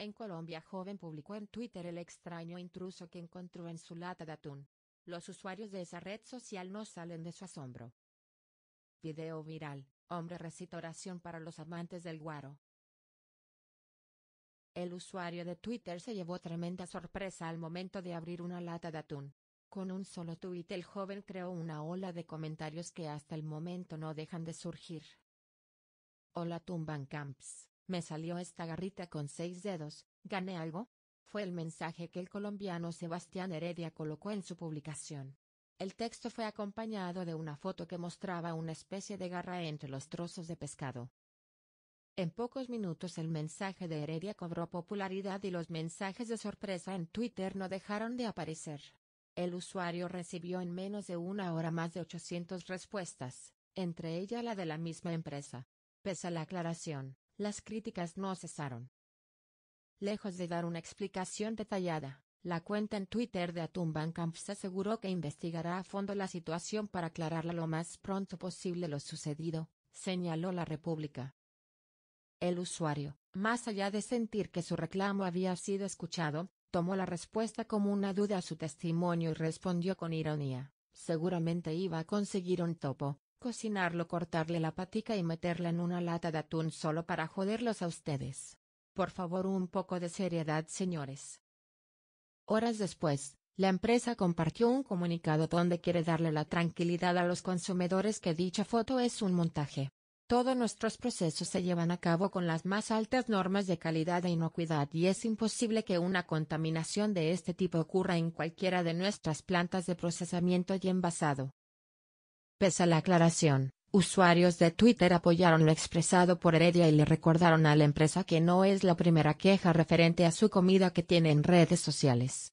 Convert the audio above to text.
En Colombia Joven publicó en Twitter el extraño intruso que encontró en su lata de atún. Los usuarios de esa red social no salen de su asombro. Video viral, hombre recita oración para los amantes del guaro. El usuario de Twitter se llevó tremenda sorpresa al momento de abrir una lata de atún. Con un solo tuit el joven creó una ola de comentarios que hasta el momento no dejan de surgir. Hola Tumban Camps. Me salió esta garrita con seis dedos, ¿gané algo? Fue el mensaje que el colombiano Sebastián Heredia colocó en su publicación. El texto fue acompañado de una foto que mostraba una especie de garra entre los trozos de pescado. En pocos minutos el mensaje de Heredia cobró popularidad y los mensajes de sorpresa en Twitter no dejaron de aparecer. El usuario recibió en menos de una hora más de 800 respuestas, entre ellas la de la misma empresa. Pese a la aclaración, las críticas no cesaron. Lejos de dar una explicación detallada, la cuenta en Twitter de Atum se aseguró que investigará a fondo la situación para aclararla lo más pronto posible lo sucedido, señaló la República. El usuario, más allá de sentir que su reclamo había sido escuchado, tomó la respuesta como una duda a su testimonio y respondió con ironía, seguramente iba a conseguir un topo, Cocinarlo, cortarle la patica y meterla en una lata de atún solo para joderlos a ustedes. Por favor, un poco de seriedad, señores. Horas después, la empresa compartió un comunicado donde quiere darle la tranquilidad a los consumidores que dicha foto es un montaje. Todos nuestros procesos se llevan a cabo con las más altas normas de calidad e inocuidad y es imposible que una contaminación de este tipo ocurra en cualquiera de nuestras plantas de procesamiento y envasado. Pese a la aclaración, usuarios de Twitter apoyaron lo expresado por Heredia y le recordaron a la empresa que no es la primera queja referente a su comida que tiene en redes sociales.